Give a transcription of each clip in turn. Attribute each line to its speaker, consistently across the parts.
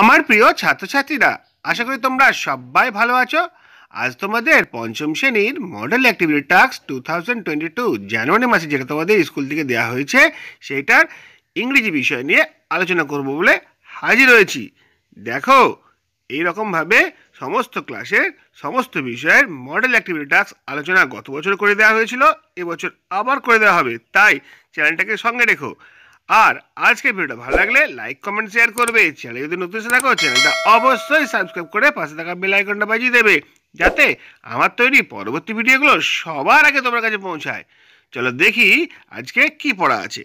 Speaker 1: আমার প্রিয় ছাত্রছাত্রীরা আশা করি তোমরা সবাই ভালো আছো আজ তোমাদের পঞ্চম শ্রেণীর model activity task two thousand twenty two জানুয়ারি মাসে যেটা তোমাদের স্কুল থেকে দেওয়া হয়েছে সেইটার ইংরেজি বিষয় নিয়ে আলোচনা করব বলে হাজির হয়েছি দেখো এই রকমভাবে সমস্ত ক্লাসের সমস্ত বিষয়ের মডেল অ্যাক্টিভিটি টাস্ক আলোচনা গত বছর করে দেওয়া হয়েছিল এবছর আবার করে দেওয়া হবে তাই চ্যানেলটাকে সঙ্গে রেখো আর আজকে ভিডিওটা ভালো লাগলে লাইক কমেন্ট শেয়ার করবে চ্যানেল যদি নতুন সে থাকো চ্যানেলটা অবশ্যই সাবস্ক্রাইব করে পাশে থাকা বেল আইকনটা বাজিয়ে দেবে যাতে আমার তৈরি পরবর্তী ভিডিওগুলো সবার আগে তোমার কাছে পৌঁছায় চলো দেখি আজকে কি পড়া আছে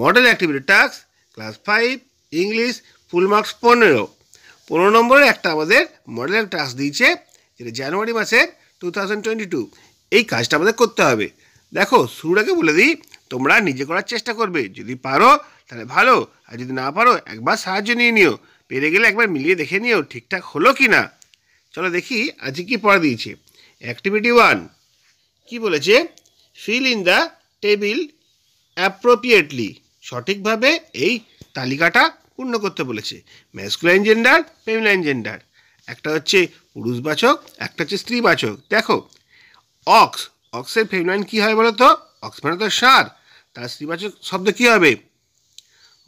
Speaker 1: model activity task class five English full marks পনেরো পনেরো নম্বরের একটা আমাদের মডেলের টাস্ক দিয়েছে যেটা জানুয়ারি মাসের টু থাউজেন্ড টোয়েন্টি টু এই কাজটা আমাদের করতে হবে দেখো শুরুটাকে বলে দিই তোমরা নিজে করার চেষ্টা করবে যদি পারো তাহলে ভালো আর যদি না পারো একবার সাহায্য নিয়ে নিও পেরে গেলে একবার মিলিয়ে দেখে নিও ঠিকঠাক হলো কি না চলো দেখি আজকে কি পড়া দিয়েছে অ্যাক্টিভিটি ওয়ান কি বলেছে fill in the table appropriately সঠিকভাবে এই তালিকাটা পূর্ণ করতে বলেছে ম্যাস্কুলাইন জেন্ডার ফেমিলাইন জেন্ডার একটা হচ্ছে পুরুষবাচক একটা হচ্ছে স্ত্রীবাচক দেখো অক্স অক্সের ফেমিলাইন কী হয় বলো তো তো সার তার স্ত্রীবাচক শব্দ কী হবে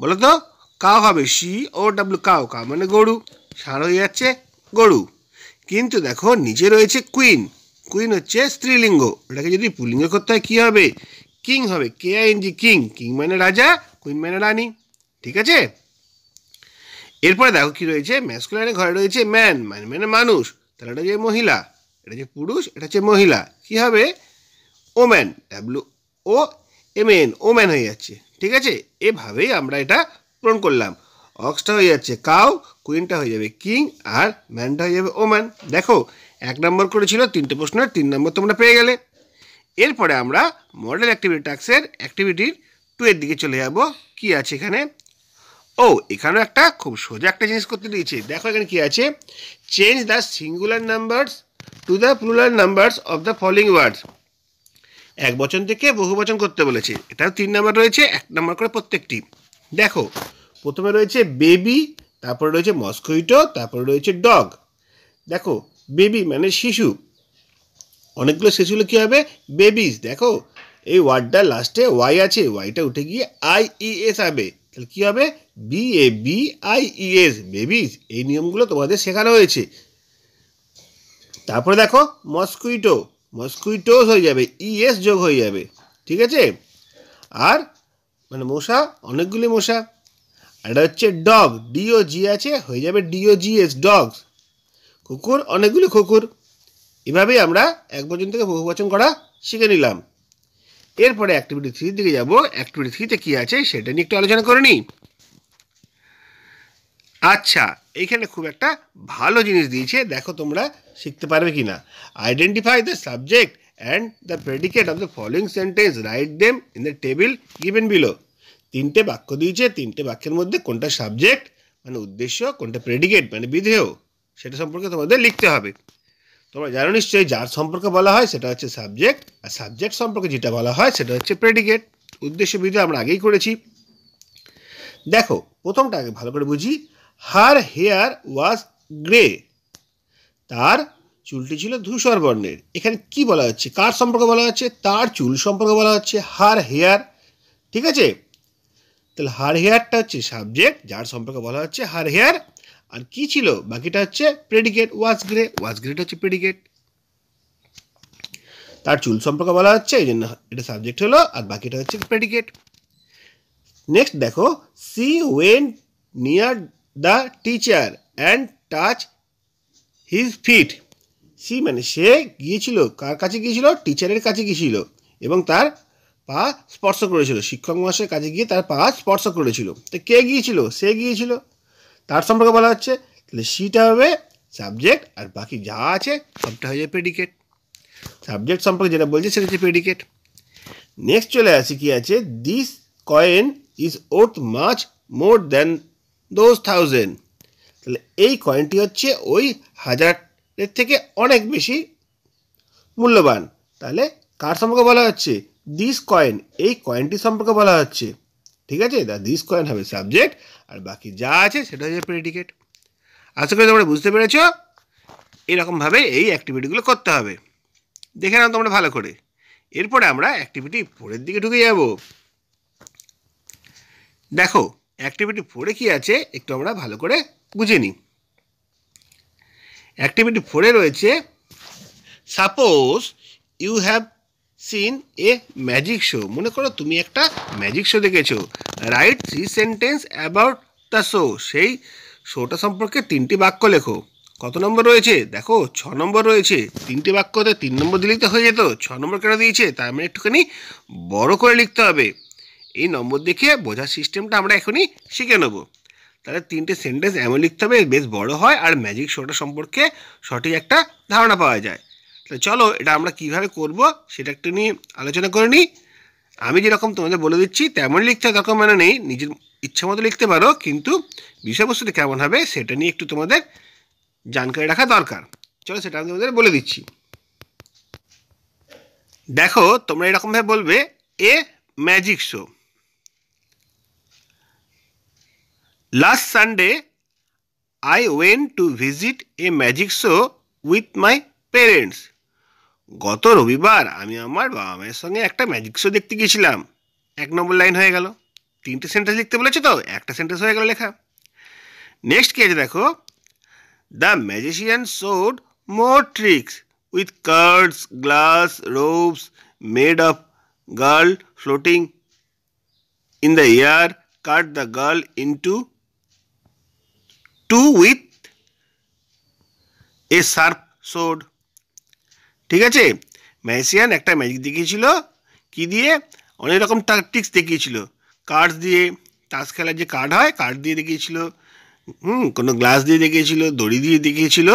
Speaker 1: বলো তো কাউ হবে C O W cow cow মানে গরু সার হয়ে যাচ্ছে গরু কিন্তু দেখো নিচে রয়েছে কুইন কুইন হচ্ছে স্ত্রীলিঙ্গ ওটাকে যদি পুলিঙ্গ করতে হয় কী হবে কিং হবে K I N G king king মানে রাজা কুইন মানে রানী ঠিক আছে এরপরে দেখো কী রয়েছে ম্যাসকুলারের ঘরে রয়েছে ম্যান মানে মানে মানুষ তাহলে এটা যে মহিলা এটা যে পুরুষ এটা হচ্ছে মহিলা কী হবে woman W O M N woman হয়ে যাচ্ছে ঠিক আছে এভাবেই আমরা এটা পূরণ করলাম অক্সটা হয়ে যাচ্ছে কাউ কুইনটা হয়ে যাবে কিং আর ম্যানটা হয়ে যাবে ওম্যান দেখো এক নম্বর করেছিল তিনটে প্রশ্নের তিন নম্বর তোমরা পেয়ে গেলে এরপরে আমরা মডেল অ্যাক্টিভিটি টাক্সের অ্যাক্টিভিটির টু এর দিকে চলে যাব কি আছে এখানে ও এখানেও একটা খুব সোজা একটা জিনিস করতে দিয়েছে দেখো এখানে কি আছে change the singular numbers to the plural numbers of the following words এক বচন থেকে বহু বচন করতে বলেছে এটাও তিন নাম্বার রয়েছে এক নাম্বার করে প্রত্যেকটি দেখো প্রথমে রয়েছে বেবি তারপরে রয়েছে মস্কুইটো তারপরে রয়েছে ডগ দেখো বেবি মানে শিশু অনেকগুলো শিশুগুলো কী হবে বেবিস দেখো এই ওয়ার্ডটা লাস্টে ওয়াই আছে ওয়াইটা উঠে গিয়ে আই ই এস হবে তাহলে কী হবে B A B I E S babies এই নিয়মগুলো তোমাদের শেখানো হয়েছে তারপরে দেখো মস্কুইটো মস্কুইটোস হয়ে যাবে ইএস e যোগ হয়ে যাবে ঠিক আছে আর মানে মশা অনেকগুলি মশা আর এটা হচ্ছে ডগ ডিও জি আছে হয়ে যাবে ডিও জি এস ডগস কুকুর অনেকগুলি কুকুর এভাবেই আমরা এক বছর থেকে বহু বচন করা শিখে নিলাম এরপরে অ্যাক্টিভিটি থ্রির দিকে যাবো অ্যাক্টিভিটি থ্রিতে কী আছে সেটা নিয়ে একটু আলোচনা করে নিই আচ্ছা এখানে খুব একটা ভালো জিনিস দিয়েছে দেখো তোমরা শিখতে পারবে কি না identify the subject and the predicate of the following sentence write them in the table given below তিনটে বাক্য দিয়েছে তিনটে বাক্যের মধ্যে কোনটা সাবজেক্ট মানে উদ্দেশ্য কোনটা প্রেডিকেট মানে বিধেয় সেটা সম্পর্কে তোমাদের লিখতে হবে তোমরা জানো নিশ্চয়ই যার সম্পর্কে বলা হয় সেটা হচ্ছে সাবজেক্ট আর সাবজেক্ট সম্পর্কে যেটা বলা হয় সেটা হচ্ছে প্রেডিকেট উদ্দেশ্য বিধেয় আমরা আগেই করেছি দেখো প্রথমটা আগে ভালো করে বুঝি হার হেয়ার ওয়াজ গ্রে তার চুলটি ছিল ধূসর বর্ণের এখানে কি বলা হচ্ছে কার সম্পর্কে বলা হচ্ছে তার চুল সম্পর্কে বলা হচ্ছে হার হেয়ার ঠিক আছে তাহলে হার হেয়ারটা হচ্ছে সাবজেক্ট যার সম্পর্কে বলা হচ্ছে হার হেয়ার আর কি ছিল বাকিটা হচ্ছে প্রেডিকেট ওয়াজ গ্রে ওয়াজ গ্রেটা হচ্ছে প্রেডিকেট তার চুল সম্পর্কে বলা হচ্ছে এই জন্য এটা সাবজেক্ট হলো আর বাকিটা হচ্ছে প্রেডিকেট নেক্সট দেখো she went near the teacher and touch his feet she মানে সে গিয়েছিল কার কাছে গিয়েছিল টিচারের কাছে গিয়েছিল এবং তার পা স্পর্শ করেছিল শিক্ষক মহাশয়ের কাছে গিয়ে তার পা স্পর্শ করেছিল তো কে গিয়েছিল সে গিয়েছিল তার সম্পর্কে বলা হচ্ছে তাহলে সিটা হবে সাবজেক্ট আর বাকি যা আছে সবটা হয়ে যাবে পেডিকেট সাবজেক্ট সম্পর্কে যেটা বলছে সেটা হচ্ছে পেডিকেট নেক্সট চলে আসি কি আছে this coin is worth much more than those thousand তাহলে এই কয়েনটি হচ্ছে ওই হাজারের থেকে অনেক বেশি মূল্যবান তাহলে কার সম্পর্কে বলা হচ্ছে দিস কয়েন এই কয়েনটি সম্পর্কে বলা হচ্ছে ঠিক আছে দা দিস কয়েন হবে সাবজেক্ট আর বাকি যা আছে সেটা হচ্ছে প্রেডিকেট আশা করি তোমরা বুঝতে পেরেছ এরকমভাবে এই অ্যাক্টিভিটিগুলো করতে হবে দেখে নাও তোমরা ভালো করে এরপরে আমরা অ্যাক্টিভিটি পরের দিকে ঢুকে যাব দেখো অ্যাক্টিভিটি ফোরে কী আছে একটু আমরা ভালো করে বুঝে নিই অ্যাক্টিভিটি ফোরে রয়েছে suppose you have seen a magic show মনে করো তুমি একটা ম্যাজিক শো দেখেছো write three sentence about the show সেই শোটা সম্পর্কে তিনটি বাক্য লেখো কত নম্বর রয়েছে দেখো ছ নম্বর রয়েছে তিনটি বাক্যতে তিন নম্বর দিলেই তো হয়ে যেত ছ নম্বর কেন দিয়েছে তার মানে একটুখানি বড় করে লিখতে হবে এই নম্বর দেখে বোঝার সিস্টেমটা আমরা এখনই শিখে নেব তাহলে তিনটে সেন্টেন্স এমন লিখতে হবে বেশ বড় হয় আর ম্যাজিক শোটা সম্পর্কে সঠিক একটা ধারণা পাওয়া যায় তাহলে চলো এটা আমরা কিভাবে করব সেটা একটু নিয়ে আলোচনা করে নিই আমি যেরকম তোমাদের বলে দিচ্ছি তেমন লিখতে তখন মানে নেই নিজের ইচ্ছা মতো লিখতে পারো কিন্তু বিষয়বস্তুটা কেমন হবে সেটা নিয়ে একটু তোমাদের জানকারি রাখা দরকার চলো সেটা আমি তোমাদের বলে দিচ্ছি দেখো তোমরা এরকমভাবে বলবে a magic show last Sunday I went to visit a magic show with my parents গত রবিবার আমি আমার বাবা মায়ের সঙ্গে একটা ম্যাজিক শো দেখতে গিয়েছিলাম এক নম্বর লাইন হয়ে গেল তিনটে সেন্টেন্স লিখতে বলেছে তো একটা সেন্টেন্স হয়ে গেল লেখা নেক্সট কি আছে দেখো the magician showed more tricks with cards glass ropes made of girl floating in the air cut the girl into two with a sharp sword ঠিক আছে ম্যাজিশিয়ান একটা ম্যাজিক দেখিয়েছিল কি দিয়ে অনেক রকম ট্যাকটিক্স দেখিয়েছিল কার্ড দিয়ে তাস খেলার যে কার্ড হয় কার্ড দিয়ে দেখিয়েছিল হুম কোনো গ্লাস দিয়ে দেখিয়েছিল দড়ি দিয়ে দেখিয়েছিল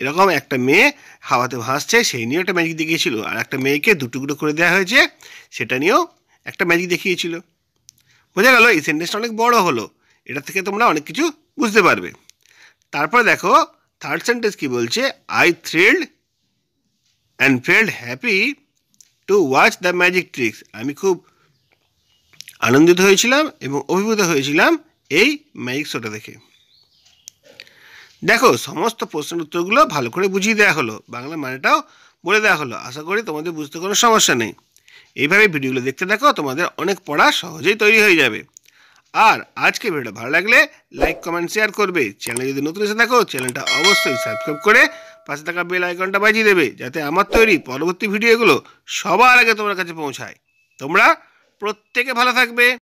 Speaker 1: এরকম একটা মেয়ে হাওয়াতে ভাসছে সেই নিয়েও একটা ম্যাজিক দেখিয়েছিল আর একটা মেয়েকে দুটুকরো করে দেওয়া হয়েছে সেটা নিয়েও একটা ম্যাজিক দেখিয়েছিল বোঝা গেল এই সেন্টেন্সটা অনেক বড় হলো এটা থেকে তোমরা অনেক কিছু বুঝতে পারবে তারপর দেখো থার্ড সেন্টেন্স কি বলছে I thrilled and felt happy to watch the magic tricks আমি খুব আনন্দিত হয়েছিলাম এবং অভিভূত হয়েছিলাম এই ম্যাজিক শোটা দেখে দেখো সমস্ত প্রশ্নের উত্তরগুলো ভালো করে বুঝিয়ে দেওয়া হলো বাংলা মানেটাও বলে দেওয়া হলো আশা করি তোমাদের বুঝতে কোনো সমস্যা নেই এইভাবে ভিডিওগুলো দেখতে থাকো তোমাদের অনেক পড়া সহজেই তৈরি হয়ে যাবে আর আজকে ভিডিওটা ভালো লাগলে লাইক কমেন্ট শেয়ার করবে চ্যানেল যদি নতুন এসে থাকো চ্যানেলটা অবশ্যই সাবস্ক্রাইব করে পাশে থাকা বেল আইকনটা বাজিয়ে দেবে যাতে আমার তৈরি পরবর্তী ভিডিওগুলো সবার আগে তোমার কাছে পৌঁছায় তোমরা প্রত্যেকে ভালো থাকবে